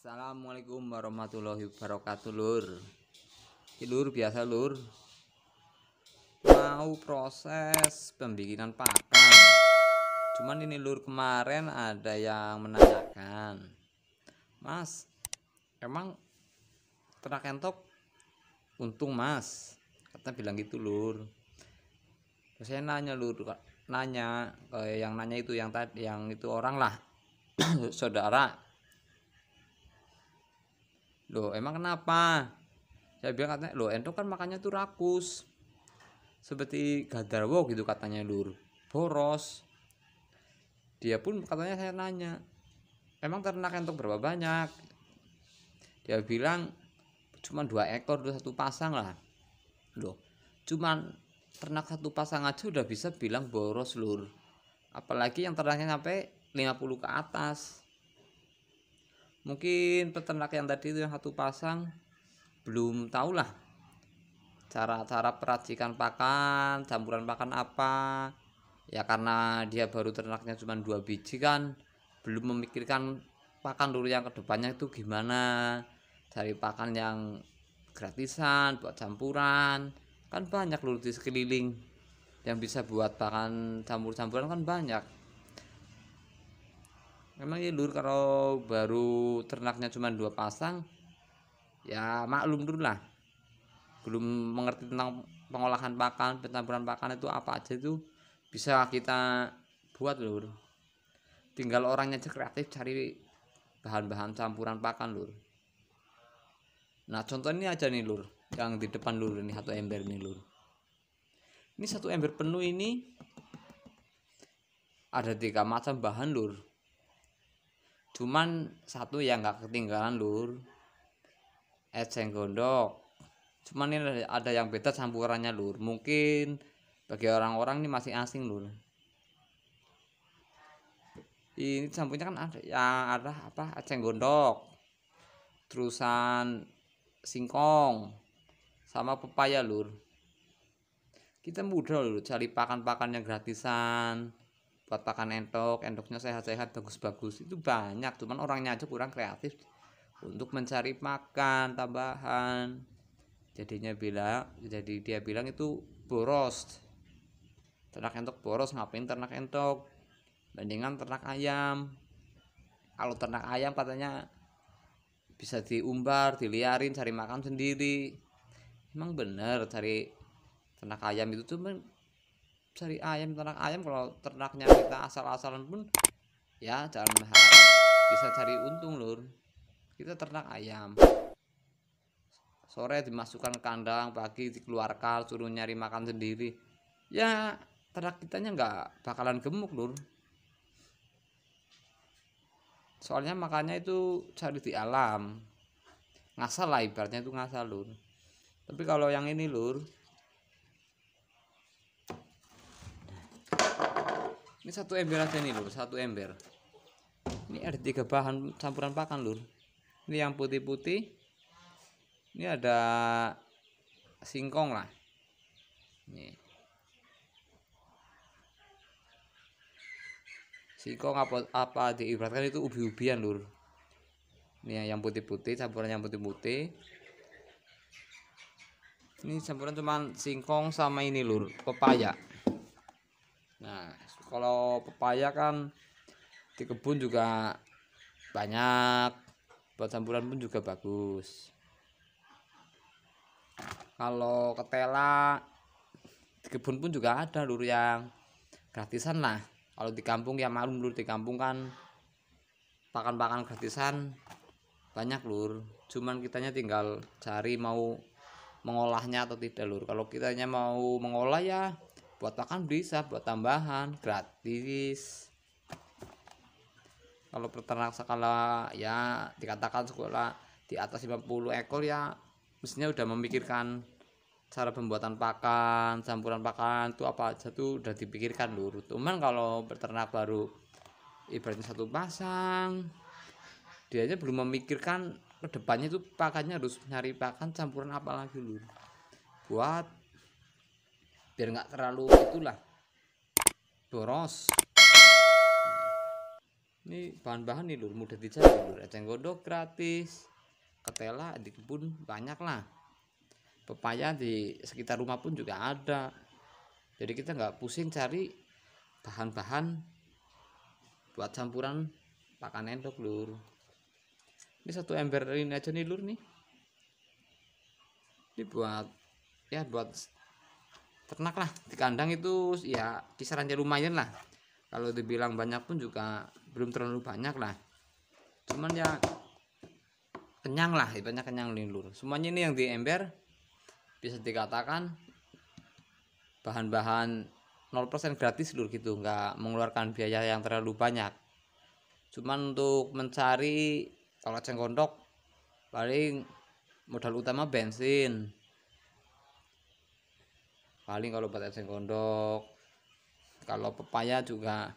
Assalamualaikum warahmatullahi wabarakatuh lur lur biasa lur mau proses pembikinan pakan cuman ini lur kemarin ada yang menanyakan mas emang ternak entok untung mas kata bilang gitu lur terus saya nanya lur nanya ke eh, yang nanya itu yang tadi yang itu orang lah saudara loh emang kenapa saya bilang katanya loh entok kan makannya tuh rakus seperti gadarwo gitu katanya lur boros dia pun katanya saya nanya emang ternak ento berapa banyak dia bilang cuma dua ekor dua satu pasang lah loh cuman ternak satu pasang aja udah bisa bilang boros lur apalagi yang ternaknya sampai 50 ke atas mungkin peternak yang tadi itu yang satu pasang belum tahu lah cara-cara peracikan pakan campuran pakan apa ya karena dia baru ternaknya cuma dua biji kan belum memikirkan pakan dulu yang kedepannya itu gimana cari pakan yang gratisan buat campuran kan banyak lulus di sekeliling yang bisa buat pakan campur-campuran kan banyak memang ya lur kalau baru ternaknya cuma dua pasang ya maklum dulu lah belum mengerti tentang pengolahan pakan penampuran pakan itu apa aja itu bisa kita buat lur tinggal orangnya aja kreatif cari bahan-bahan campuran pakan lur nah contoh ini aja nih lur yang di depan lur ini satu ember nih lur ini satu ember penuh ini ada tiga macam bahan lur cuman satu yang nggak ketinggalan lur eceng gondok cuman ini ada yang beda campurannya lur mungkin bagi orang-orang ini masih asing lur ini campurnya kan ada yang ada apa eceng gondok terusan singkong sama pepaya lur kita mudah lur cari pakan-pakan yang gratisan buat pakan entok entoknya sehat-sehat bagus-bagus itu banyak cuman orangnya aja kurang kreatif untuk mencari makan tambahan jadinya bilang jadi dia bilang itu boros ternak entok boros ngapain ternak entok bandingan ternak ayam kalau ternak ayam katanya bisa diumbar diliarin cari makan sendiri emang bener cari ternak ayam itu cuman cari ayam ternak ayam kalau ternaknya kita asal-asalan pun ya jangan berharap bisa cari untung lur kita ternak ayam sore dimasukkan kandang pagi dikeluarkan suruh nyari makan sendiri ya ternak kitanya nggak bakalan gemuk lur soalnya makannya itu cari di alam ngasal lah ibaratnya itu ngasal lur tapi kalau yang ini lur ini satu ember aja nih lur satu ember ini ada tiga bahan campuran pakan lur ini yang putih-putih ini ada singkong lah ini singkong apa apa diibaratkan itu ubi-ubian lur ini yang putih-putih campuran yang putih-putih ini campuran cuman singkong sama ini lur pepaya nah kalau pepaya kan di kebun juga banyak buat campuran pun juga bagus kalau ketela di kebun pun juga ada lur yang gratisan lah kalau di kampung ya malu, lur di kampung kan pakan-pakan gratisan banyak lur cuman kitanya tinggal cari mau mengolahnya atau tidak lur kalau kitanya mau mengolah ya buat makan bisa buat tambahan gratis kalau peternak skala ya dikatakan sekolah di atas 50 ekor ya mestinya udah memikirkan cara pembuatan pakan campuran pakan itu apa aja tuh udah dipikirkan lurus cuman kalau peternak baru ibaratnya satu pasang dianya belum memikirkan kedepannya itu pakannya harus nyari pakan campuran apa lagi lur buat biar nggak terlalu itulah boros ini bahan-bahan nih lur mudah dicari, lur eceng gondok gratis ketela di kebun banyak lah pepaya di sekitar rumah pun juga ada jadi kita nggak pusing cari bahan-bahan buat campuran pakan endok lur ini satu ember ini aja nih lur nih ini buat ya buat ternak lah di kandang itu ya kisarannya lumayan lah kalau dibilang banyak pun juga belum terlalu banyak lah cuman ya kenyang lah banyak kenyang lindur semuanya ini yang di ember bisa dikatakan bahan-bahan 0% gratis lur gitu nggak mengeluarkan biaya yang terlalu banyak cuman untuk mencari kalau cengkondok paling modal utama bensin paling kalau buat eceng gondok kalau pepaya juga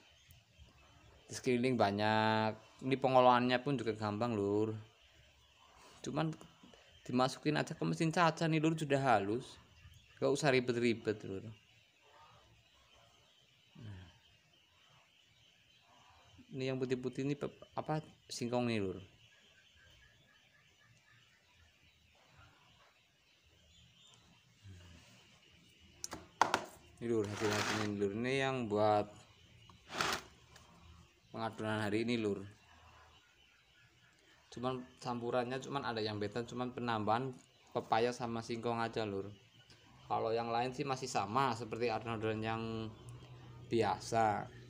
di sekeliling banyak ini pengolahannya pun juga gampang lur cuman dimasukin aja ke mesin caca nih lur sudah halus gak usah ribet-ribet lur nah. ini yang putih-putih ini apa singkong nih lur ini lur hasil hasilnya ini lur ini yang buat pengadunan hari ini lur cuman campurannya cuman ada yang beton, cuman penambahan pepaya sama singkong aja lur kalau yang lain sih masih sama seperti adonan yang biasa